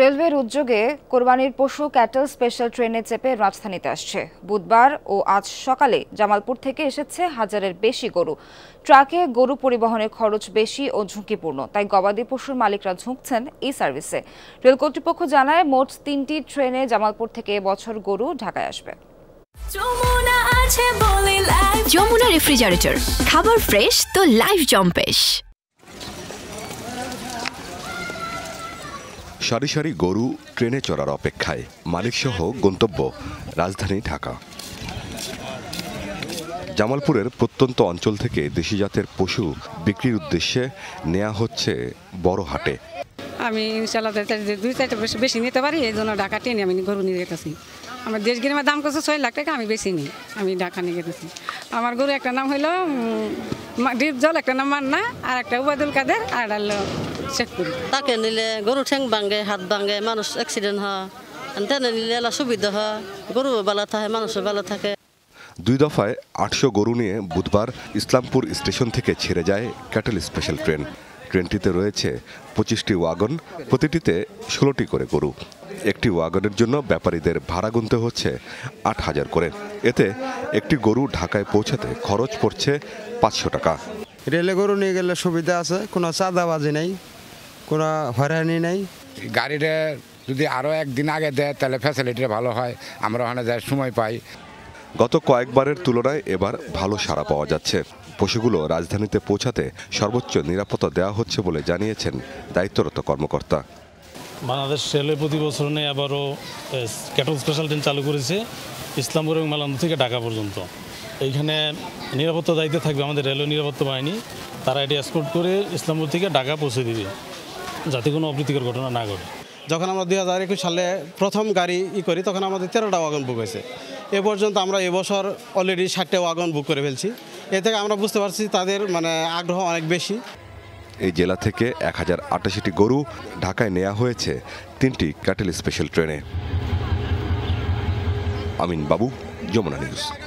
রেলওয়ের উদ্যোগে কোরবানির পশু ক্যাটল স্পেশাল ট্রেনে চেপে রাজধানীতে আসছে বুধবার ও আজ সকালে জামালপুর থেকে এসেছে হাজারের বেশি গরু ট্রাকে গরু পরিবহনের খরচ বেশি ও ঝুঁকিপূর্ণ তাই গবাদি পশুর মালিকরা ঝুঁকছেন এই সার্ভিসে রেল কর্তৃপক্ষ জানায় মোট তিনটি ট্রেনে জামালপুর থেকে বছর গরু ঢাকায় আসবে যমুনা রেফ্রিজারেটর খাবার ফ্রেশ তো লাইফ জম্পেশ সারি সারি গরু ট্রেনে চড়ার অপেক্ষায় মালিকসহ গন্তব্য রাজধানী ঢাকা জামালপুরের প্রত্যন্ত অঞ্চল থেকে দেশি জাতের পশু বিক্রির উদ্দেশ্যে নেওয়া হচ্ছে বড় হাটে আমি ইনশাল্লাহ দুই চারটা বেশি নিতে পারি এই জন্য ঢাকা টেনে আমি গরু নিয়ে যেতেছি আমার দেশ গ্রামের দাম করছে ছয় লাখ টাকা আমি বেশি নিই আমি ঢাকা নিয়ে যেতেছি আমার গরু একটা নাম হইল ডিপ জল একটা নাম মান্না আর একটা উবাদুল কাদের আর চেক করি তাকে নিলে গরু ঠ্যাং ভাঙে হাত ভাঙে মানুষ অ্যাক্সিডেন্ট হয় তেনে নিলে এলা সুবিধা হয় গরু ভালো থাকে মানুষও ভালো থাকে দুই দফায় আটশো গরু নিয়ে বুধবার ইসলামপুর স্টেশন থেকে ছেড়ে যায় ক্যাটল স্পেশাল ট্রেন ট্রেনটিতে রয়েছে পঁচিশটি ওয়াগন প্রতিটিতে ষোলোটি করে গরু একটি ওয়াগনের জন্য ব্যাপারীদের ভাড়া গুনতে হচ্ছে আট হাজার করে এতে একটি গরু ঢাকায় পৌঁছাতে খরচ পড়ছে পাঁচশো টাকা রেলে গরু নিয়ে গেলে সুবিধা আছে কোনো চাঁদাবাজি নেই কোনো হয়রানি নাই গাড়িটা যদি আরও একদিন আগে দেয় তাহলে ফ্যাসিলিটিটা ভালো হয় আমরা ওখানে যাওয়ার সময় পাই গত কয়েকবারের তুলনায় এবার ভালো সাড়া পাওয়া যাচ্ছে পশুগুলো রাজধানীতে পৌঁছাতে সর্বোচ্চ নিরাপত্তা দেওয়া হচ্ছে বলে জানিয়েছেন দায়িত্বরত কর্মকর্তা বাংলাদেশ রেলওয়ে প্রতি বছর নিয়ে আবারও ক্যাটল স্পেশাল ট্রেন চালু করেছে ইসলামপুর এবং মালান্দ থেকে ঢাকা পর্যন্ত এইখানে নিরাপত্তা দায়িত্বে থাকবে আমাদের রেলওয়ে নিরাপত্তা বাহিনী তারা এটি এক্সপোর্ট করে ইসলামপুর থেকে ঢাকা পৌঁছে দিবে যাতে কোনো অপ্রীতিকর ঘটনা না ঘটে যখন আমরা দুই হাজার একুশ সালে প্রথম গাড়ি ই করি তখন আমাদের তেরোটা ওয়াগন বুক হয়েছে এ পর্যন্ত আমরা এবছর অলরেডি ষাটটা ওয়াগন বুক করে ফেলছি এ থেকে আমরা বুঝতে পারছি তাদের মানে আগ্রহ অনেক বেশি এই জেলা থেকে এক হাজার আটাশিটি গরু ঢাকায় নেওয়া হয়েছে তিনটি ক্যাটেল স্পেশাল ট্রেনে আমিন বাবু যমুনা নিউজ